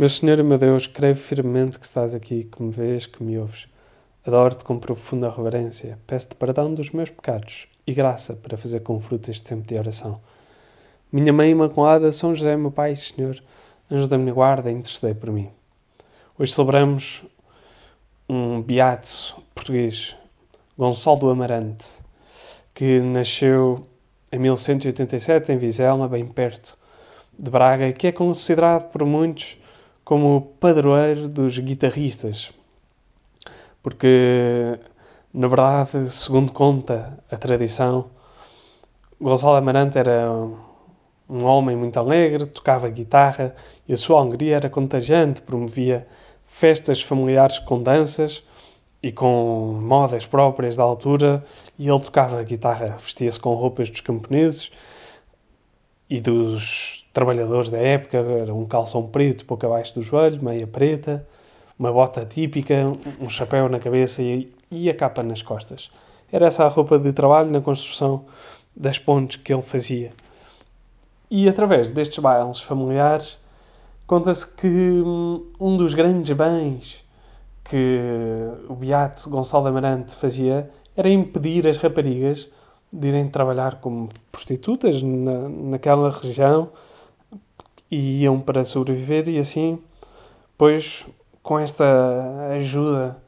Meu Senhor e meu Deus, creio firmemente que estás aqui, que me vês, que me ouves. Adoro-te com profunda reverência. Peço-te perdão dos meus pecados e graça para fazer com fruto este tempo de oração. Minha Mãe Imaculada, São José, meu Pai e Senhor, anjo da minha guarda, intercedei por mim. Hoje celebramos um beato português, Gonçalo do Amarante, que nasceu em 1187 em Vizelma, bem perto de Braga, e que é considerado por muitos como padroeiro dos guitarristas. Porque, na verdade, segundo conta a tradição, Gonçalo Amarante era um homem muito alegre, tocava guitarra e a sua alegria era contagiante, promovia festas familiares com danças e com modas próprias da altura, e ele tocava guitarra, vestia-se com roupas dos camponeses e dos trabalhadores da época, era um calção preto pouco abaixo do joelho, meia preta, uma bota típica, um chapéu na cabeça e, e a capa nas costas. Era essa a roupa de trabalho na construção das pontes que ele fazia. E através destes bailes familiares, conta-se que hum, um dos grandes bens que o beato Gonçalo Amarante fazia era impedir as raparigas de irem trabalhar como prostitutas na, naquela região e iam para sobreviver e assim, pois com esta ajuda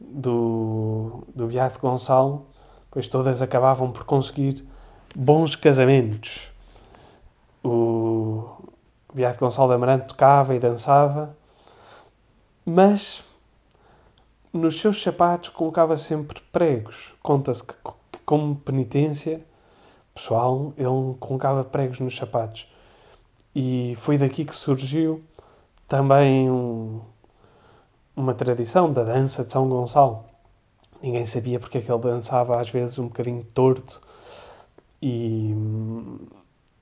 do, do Beato Gonçalo, pois todas acabavam por conseguir bons casamentos. O Beato Gonçalo de Amarante tocava e dançava, mas nos seus sapatos colocava sempre pregos. Conta-se que, que, como penitência pessoal, ele colocava pregos nos sapatos. E foi daqui que surgiu também um, uma tradição da dança de São Gonçalo. Ninguém sabia porque é que ele dançava às vezes um bocadinho torto e,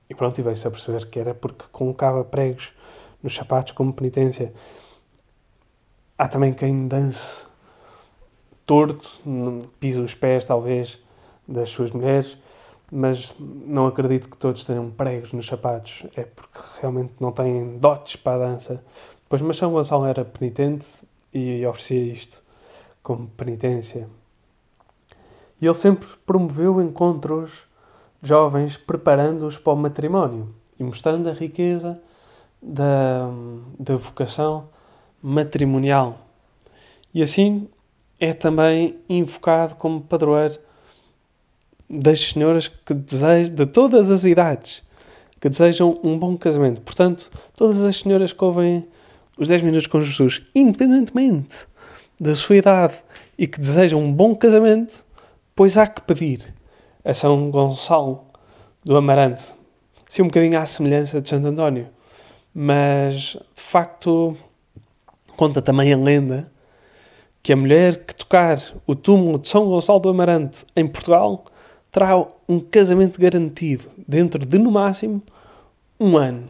e pronto, e veio-se a perceber que era porque colocava pregos nos sapatos como penitência. Há também quem dance torto, pisa os pés talvez das suas mulheres mas não acredito que todos tenham pregos nos sapatos, é porque realmente não têm dotes para a dança. Pois, mas São Gonçalo era penitente e oferecia isto como penitência. E ele sempre promoveu encontros jovens preparando-os para o matrimónio e mostrando a riqueza da, da vocação matrimonial. E assim é também invocado como padroeiro das senhoras que desejam, de todas as idades, que desejam um bom casamento. Portanto, todas as senhoras que ouvem os 10 minutos com Jesus, independentemente da sua idade e que desejam um bom casamento, pois há que pedir a São Gonçalo do Amarante. Sim, um bocadinho à semelhança de Santo António. Mas, de facto, conta também a lenda que a mulher que tocar o túmulo de São Gonçalo do Amarante em Portugal terá um casamento garantido dentro de, no máximo, um ano.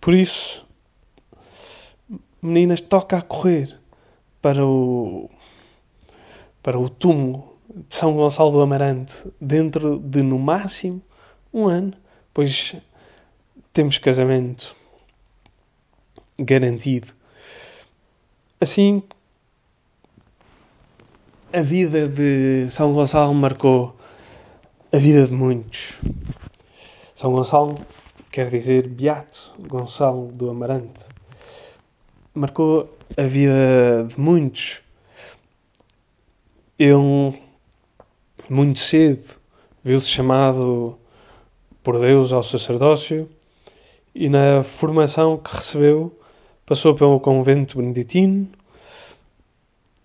Por isso, meninas, toca a correr para o, para o túmulo de São Gonçalo do Amarante dentro de, no máximo, um ano, pois temos casamento garantido. Assim, a vida de São Gonçalo marcou a vida de muitos. São Gonçalo quer dizer Beato Gonçalo do Amarante. Marcou a vida de muitos. Ele, muito cedo, viu-se chamado por Deus ao sacerdócio e, na formação que recebeu, passou pelo convento beneditino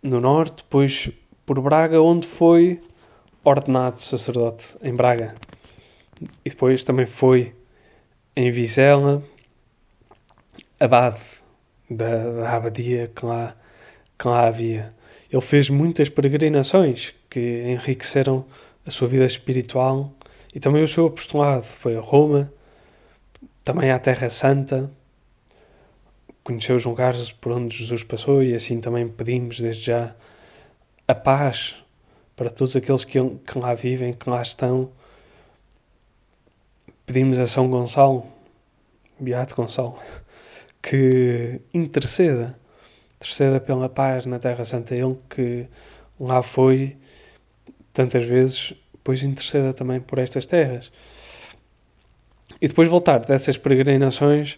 no norte, depois por Braga, onde foi ordenado sacerdote em Braga. E depois também foi em Vizela, abade da, da abadia que lá, que lá havia. Ele fez muitas peregrinações que enriqueceram a sua vida espiritual e também o seu apostolado. Foi a Roma, também à Terra Santa, conheceu os lugares por onde Jesus passou e assim também pedimos desde já a paz para todos aqueles que, que lá vivem, que lá estão. Pedimos a São Gonçalo, Beato Gonçalo, que interceda, interceda pela paz na Terra Santa. Ele que lá foi tantas vezes, pois interceda também por estas terras. E depois voltar dessas peregrinações,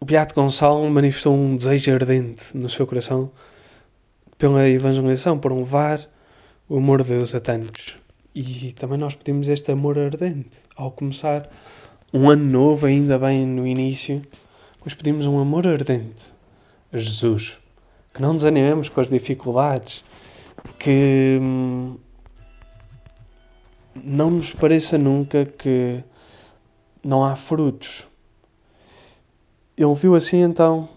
o Beato Gonçalo manifestou um desejo ardente no seu coração pela evangelização, por um levar o amor de Deus a tantos. E também nós pedimos este amor ardente ao começar um ano novo, ainda bem no início, nós pedimos um amor ardente a Jesus. Que não desanimemos com as dificuldades, que hum, não nos pareça nunca que não há frutos. Ele viu assim então,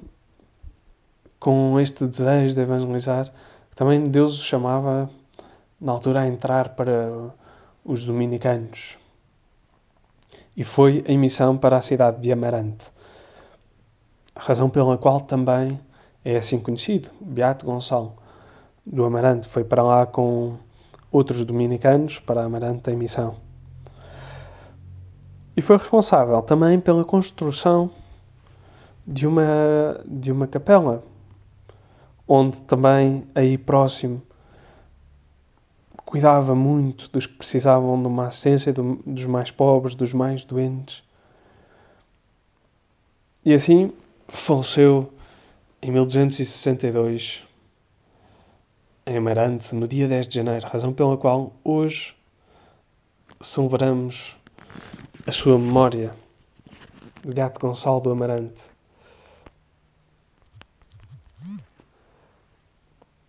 com este desejo de evangelizar, também Deus o chamava na altura a entrar para os dominicanos. E foi em missão para a cidade de Amarante, razão pela qual também é assim conhecido, Beato Gonçalo do Amarante. Foi para lá com outros dominicanos para Amarante em missão. E foi responsável também pela construção de uma, de uma capela, onde também aí próximo cuidava muito dos que precisavam de uma assistência, do, dos mais pobres, dos mais doentes. E assim faleceu em 1262, em Amarante, no dia 10 de janeiro, razão pela qual hoje celebramos a sua memória, de Gato Gonçalo do Amarante.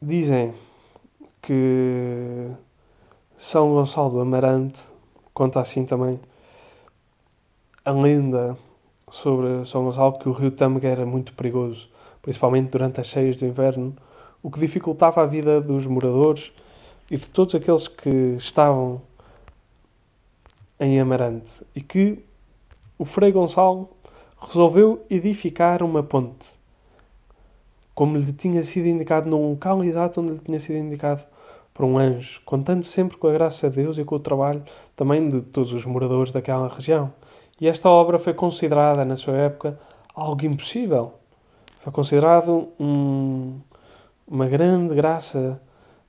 Dizem que são Gonçalo do Amarante conta assim também a lenda sobre São Gonçalo que o rio Tâmega era muito perigoso, principalmente durante as cheias do inverno, o que dificultava a vida dos moradores e de todos aqueles que estavam em Amarante e que o Frei Gonçalo resolveu edificar uma ponte, como lhe tinha sido indicado, num local exato onde lhe tinha sido indicado por um anjo, contando sempre com a graça de Deus e com o trabalho também de todos os moradores daquela região. E esta obra foi considerada, na sua época, algo impossível. Foi considerado um, uma grande graça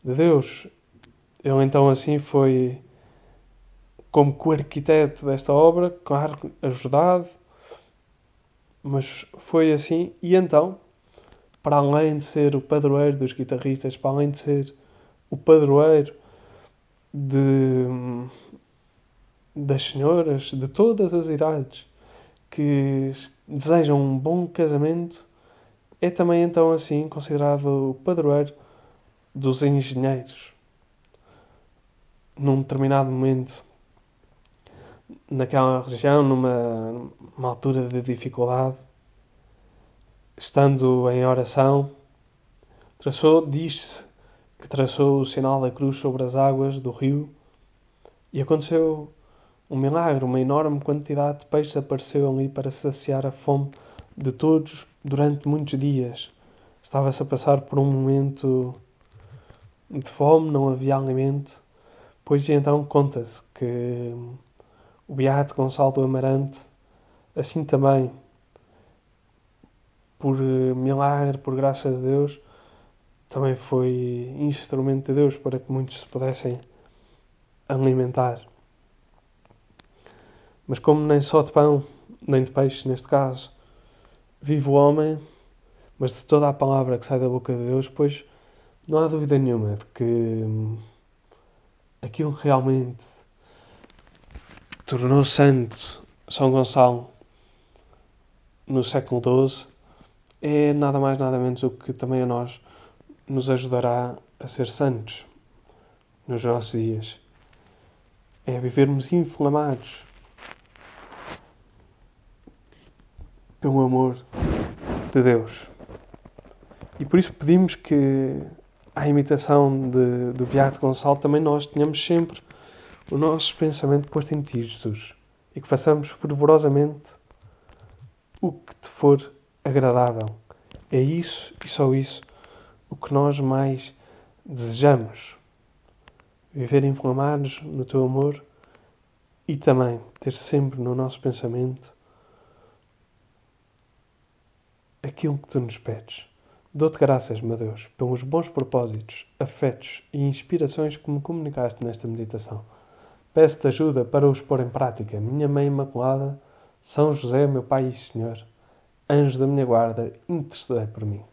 de Deus. Ele então assim foi, como co-arquiteto desta obra, claro, ajudado, mas foi assim. E então, para além de ser o padroeiro dos guitarristas, para além de ser o padroeiro de, das senhoras de todas as idades que desejam um bom casamento é também então assim considerado o padroeiro dos engenheiros. Num determinado momento, naquela região, numa, numa altura de dificuldade, estando em oração, traçou, diz-se, que traçou o sinal da cruz sobre as águas do rio, e aconteceu um milagre, uma enorme quantidade de peixes apareceu ali para saciar a fome de todos durante muitos dias. Estava-se a passar por um momento de fome, não havia alimento, pois então conta-se que o Beato Gonçalo Amarante, assim também, por milagre, por graça de Deus, também foi instrumento de Deus para que muitos se pudessem alimentar. Mas como nem só de pão, nem de peixe, neste caso, vive o homem, mas de toda a palavra que sai da boca de Deus, pois não há dúvida nenhuma de que hum, aquilo que realmente tornou santo São Gonçalo no século XII é nada mais nada menos do que também a nós nos ajudará a ser santos nos nossos dias. É vivermos inflamados pelo amor de Deus. E por isso pedimos que, à imitação de, do Beato Gonçalo, também nós tenhamos sempre o nosso pensamento posto em ti, Jesus, e que façamos fervorosamente o que te for agradável. É isso e só isso o que nós mais desejamos. Viver inflamados no teu amor e também ter sempre no nosso pensamento aquilo que tu nos pedes. Dou-te graças, meu Deus, pelos bons propósitos, afetos e inspirações que me comunicaste nesta meditação. Peço-te ajuda para os pôr em prática, minha Mãe Imaculada, São José, meu Pai e Senhor, anjo da minha guarda, intercedei por mim.